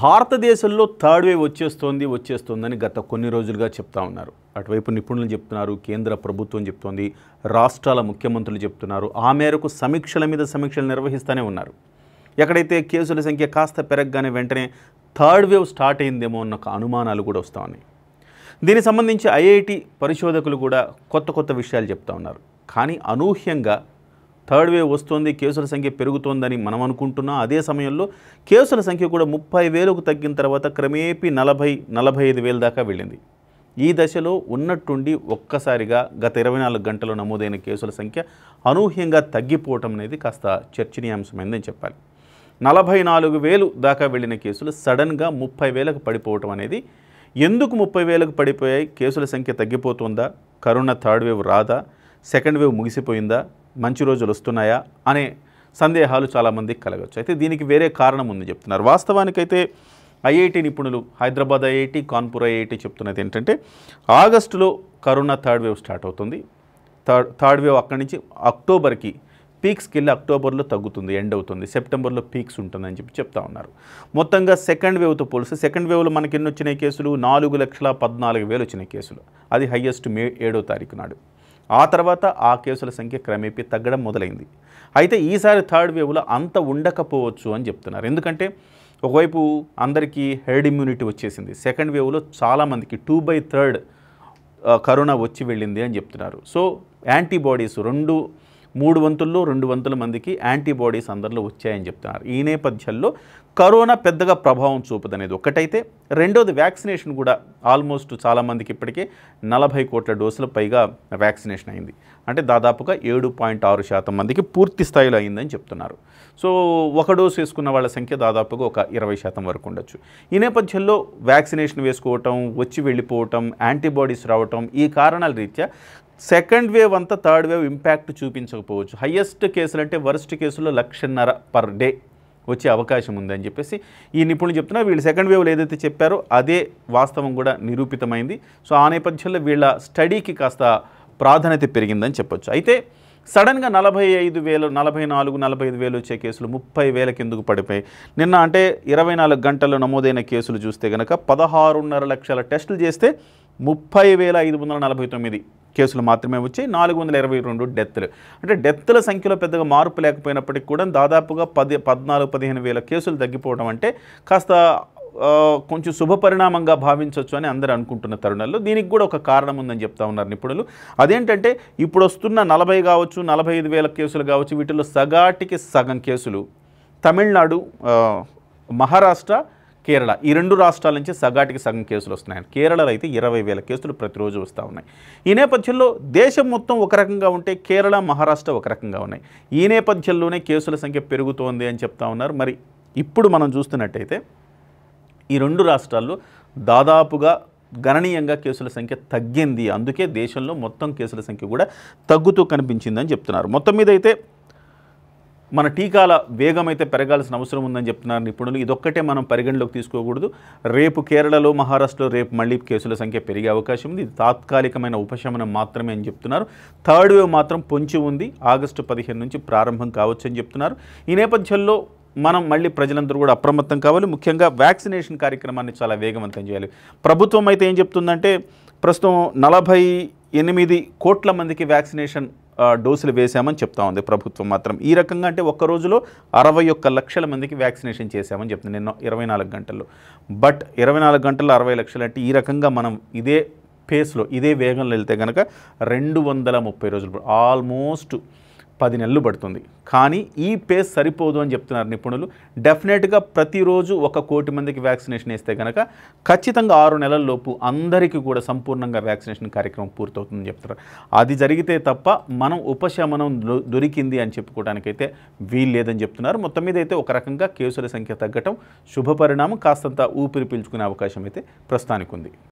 భారతదేశంలో third wave వచ్చేస్తోంది వచ్చేస్తోందని గత కొన్ని రోజులుగా చెప్తా ఉన్నారు అటువైపు నిపుణులు చెప్తున్నారు కేంద్ర ప్రభుత్వం చెప్తోంది రాష్ట్రాల ముఖ్యమంత్రులు చెప్తున్నారు ఆ మేరకు సమీక్షల మీద సమీక్షలు నిర్వహిస్తూనే ఉన్నారు ఎక్కడైతే కేసుల సంఖ్య కాస్త పెరగగానే వెంటనే థర్డ్ వేవ్ స్టార్ట్ అయిందేమో అన్న అనుమానాలు కూడా వస్తూ ఉన్నాయి దీనికి సంబంధించి ఐఐటి పరిశోధకులు కూడా కొత్త కొత్త విషయాలు చెప్తా ఉన్నారు కానీ అనూహ్యంగా థర్డ్ వేవ్ వస్తుంది కేసుల సంఖ్య పెరుగుతోందని మనం అనుకుంటున్నాం అదే సమయంలో కేసుల సంఖ్య కూడా ముప్పై వేలకు తగ్గిన తర్వాత క్రమేపీ నలభై నలభై ఐదు వేల దాకా వెళ్ళింది ఈ దశలో ఉన్నట్టుండి ఒక్కసారిగా గత ఇరవై నాలుగు గంటలు నమోదైన కేసుల సంఖ్య అనూహ్యంగా తగ్గిపోవటం అనేది కాస్త చర్చనీయాంశమైందని చెప్పాలి నలభై నాలుగు వేలు దాకా వెళ్ళిన కేసులు సడన్గా ముప్పై వేలకు పడిపోవటం అనేది ఎందుకు ముప్పై వేలకు పడిపోయాయి కేసుల సంఖ్య తగ్గిపోతుందా కరోనా థర్డ్ వేవ్ రాదా సెకండ్ వేవ్ ముగిసిపోయిందా మంచి రోజులు వస్తున్నాయా అనే సందేహాలు చాలామందికి కలగవచ్చు అయితే దీనికి వేరే కారణం ఉంది చెప్తున్నారు వాస్తవానికైతే ఐఐటి నిపుణులు హైదరాబాద్ ఐఐటి కాన్పూర్ ఐఐటి చెప్తున్నది ఏంటంటే ఆగస్టులో కరోనా థర్డ్ వేవ్ స్టార్ట్ అవుతుంది థర్డ్ థర్డ్ వేవ్ అక్కడి నుంచి అక్టోబర్కి పీక్స్కి వెళ్ళి అక్టోబర్లో తగ్గుతుంది ఎండ్ అవుతుంది సెప్టెంబర్లో పీక్స్ ఉంటుందని చెప్పి చెప్తా ఉన్నారు మొత్తంగా సెకండ్ వేవ్తో పోలిస్తే సెకండ్ వేవ్లో మనకి ఎన్ని వచ్చిన కేసులు నాలుగు లక్షల పద్నాలుగు వేలు వచ్చినాయి కేసులు అది హయ్యెస్ట్ మే ఏడో తారీఖు నాడు ఆ తర్వాత ఆ కేసుల సంఖ్య క్రమేపీ తగ్గడం మొదలైంది అయితే ఈసారి థర్డ్ వేవ్లో అంత ఉండకపోవచ్చు అని చెప్తున్నారు ఎందుకంటే ఒకవైపు అందరికీ హెర్డ్ ఇమ్యూనిటీ వచ్చేసింది సెకండ్ వేవ్లో చాలామందికి టూ బై థర్డ్ కరోనా వచ్చి వెళ్ళింది అని చెప్తున్నారు సో యాంటీబాడీస్ రెండు మూడు వంతుల్లో రెండు వంతుల మందికి యాంటీబాడీస్ అందరిలో వచ్చాయని చెప్తున్నారు ఈ నేపథ్యంలో కరోనా పెద్దగా ప్రభావం చూపదనేది ఒకటైతే రెండోది వ్యాక్సినేషన్ కూడా ఆల్మోస్ట్ చాలామందికి ఇప్పటికే నలభై కోట్ల డోసుల పైగా వ్యాక్సినేషన్ అయింది అంటే దాదాపుగా ఏడు పాయింట్ ఆరు శాతం మందికి పూర్తి స్థాయిలో అయిందని చెప్తున్నారు సో ఒక డోసు వేసుకున్న వాళ్ళ సంఖ్య దాదాపుగా ఒక ఇరవై శాతం వరకు ఉండొచ్చు ఈ నేపథ్యంలో వ్యాక్సినేషన్ వేసుకోవటం వచ్చి వెళ్ళిపోవటం యాంటీబాడీస్ రావటం ఈ కారణాల రీత్యా సెకండ్ వేవ్ అంతా థర్డ్ వేవ్ ఇంపాక్ట్ చూపించకపోవచ్చు హయ్యెస్ట్ కేసులు అంటే వరస్ట్ కేసులో లక్షన్నర పర్ డే వచ్చే అవకాశం ఉందని చెప్పేసి ఈ నిపుణులు చెప్తున్నా వీళ్ళు సెకండ్ వేవ్లో ఏదైతే చెప్పారో అదే వాస్తవం కూడా నిరూపితమైంది సో ఆ నేపథ్యంలో వీళ్ళ స్టడీకి కాస్త ప్రాధాన్యత పెరిగిందని చెప్పొచ్చు అయితే సడన్గా నలభై ఐదు వేలు నలభై నాలుగు నలభై ఐదు వేలు వచ్చే కేసులు ముప్పై వేల కిందకు పడిపోయి నిన్న అంటే ఇరవై నాలుగు గంటల్లో నమోదైన కేసులు చూస్తే కనుక పదహారున్నర లక్షల టెస్టులు చేస్తే ముప్పై వేల ఐదు వందల నలభై తొమ్మిది కేసులు మాత్రమే వచ్చి నాలుగు వందల ఇరవై రెండు డెత్లు అంటే డెత్ల సంఖ్యలో పెద్దగా మార్పు లేకపోయినప్పటికీ కూడా దాదాపుగా పది పద్నాలుగు పదిహేను వేల కేసులు తగ్గిపోవడం అంటే కాస్త కొంచెం శుభపరిణామంగా భావించవచ్చు అని అందరూ అనుకుంటున్న తరుణంలో దీనికి కూడా ఒక కారణం ఉందని చెప్తా ఉన్నారు నిపుణులు అదేంటంటే ఇప్పుడు వస్తున్న నలభై కావచ్చు నలభై ఐదు వేల కేసులు కావచ్చు వీటిలో సగాటికి సగం కేసులు తమిళనాడు మహారాష్ట్ర కేరళ ఈ రెండు రాష్ట్రాల నుంచి సగాటికి సగం కేసులు వస్తున్నాయి కేరళలో అయితే ఇరవై వేల కేసులు ప్రతిరోజు వస్తూ ఉన్నాయి ఈ నేపథ్యంలో దేశం మొత్తం ఒక రకంగా ఉంటే కేరళ మహారాష్ట్ర ఒక రకంగా ఉన్నాయి ఈ నేపథ్యంలోనే కేసుల సంఖ్య పెరుగుతోంది అని చెప్తా ఉన్నారు మరి ఇప్పుడు మనం చూస్తున్నట్టయితే ఈ రెండు రాష్ట్రాల్లో దాదాపుగా గణనీయంగా కేసుల సంఖ్య తగ్గింది అందుకే దేశంలో మొత్తం కేసుల సంఖ్య కూడా తగ్గుతూ కనిపించిందని చెప్తున్నారు మొత్తం మీద అయితే మన టీకాల వేగం అయితే పెరగాల్సిన అవసరం ఉందని చెప్తున్నారు నిపుణులు ఇదొక్కటే మనం పరిగణలోకి తీసుకోకూడదు రేపు కేరళలో మహారాష్ట్రలో రేపు మళ్ళీ కేసుల సంఖ్య పెరిగే అవకాశం ఉంది ఇది తాత్కాలికమైన ఉపశమనం మాత్రమే అని చెప్తున్నారు థర్డ్ వేవ్ మాత్రం పొంచి ఉంది ఆగస్టు పదిహేను నుంచి ప్రారంభం కావచ్చు అని చెప్తున్నారు ఈ నేపథ్యంలో మనం మళ్ళీ ప్రజలందరూ కూడా అప్రమత్తం కావాలి ముఖ్యంగా వ్యాక్సినేషన్ కార్యక్రమాన్ని చాలా వేగవంతం చేయాలి ప్రభుత్వం అయితే ఏం చెప్తుందంటే ప్రస్తుతం నలభై ఎనిమిది కోట్ల మందికి వ్యాక్సినేషన్ డోసులు వేశామని చెప్తా ఉంది ప్రభుత్వం మాత్రం ఈ రకంగా అంటే ఒక్క రోజులో అరవై ఒక్క లక్షల మందికి వ్యాక్సినేషన్ చేశామని చెప్తుంది నిన్న ఇరవై నాలుగు గంటల్లో బట్ ఇరవై నాలుగు గంటల్లో అరవై లక్షలు అంటే ఈ రకంగా మనం ఇదే పేస్లో ఇదే వేగంలో వెళ్తే కనుక రెండు వందల ముప్పై రోజులు ఆల్మోస్ట్ పది నెలలు పడుతుంది కానీ ఈ పేస్ సరిపోదు అని చెప్తున్నారు నిపుణులు డెఫినెట్గా ప్రతిరోజు ఒక కోటి మందికి వ్యాక్సినేషన్ వేస్తే కనుక ఖచ్చితంగా ఆరు నెలలలోపు అందరికీ కూడా సంపూర్ణంగా వ్యాక్సినేషన్ కార్యక్రమం పూర్తవుతుందని చెప్తున్నారు అది జరిగితే తప్ప మనం ఉపశమనం దొరికింది అని చెప్పుకోవడానికైతే వీలు లేదని చెప్తున్నారు మొత్తం మీద అయితే ఒక రకంగా కేసుల సంఖ్య తగ్గటం శుభపరిణామం కాస్తంత ఊపిరి పీల్చుకునే అవకాశం అయితే ప్రస్తుతానికి ఉంది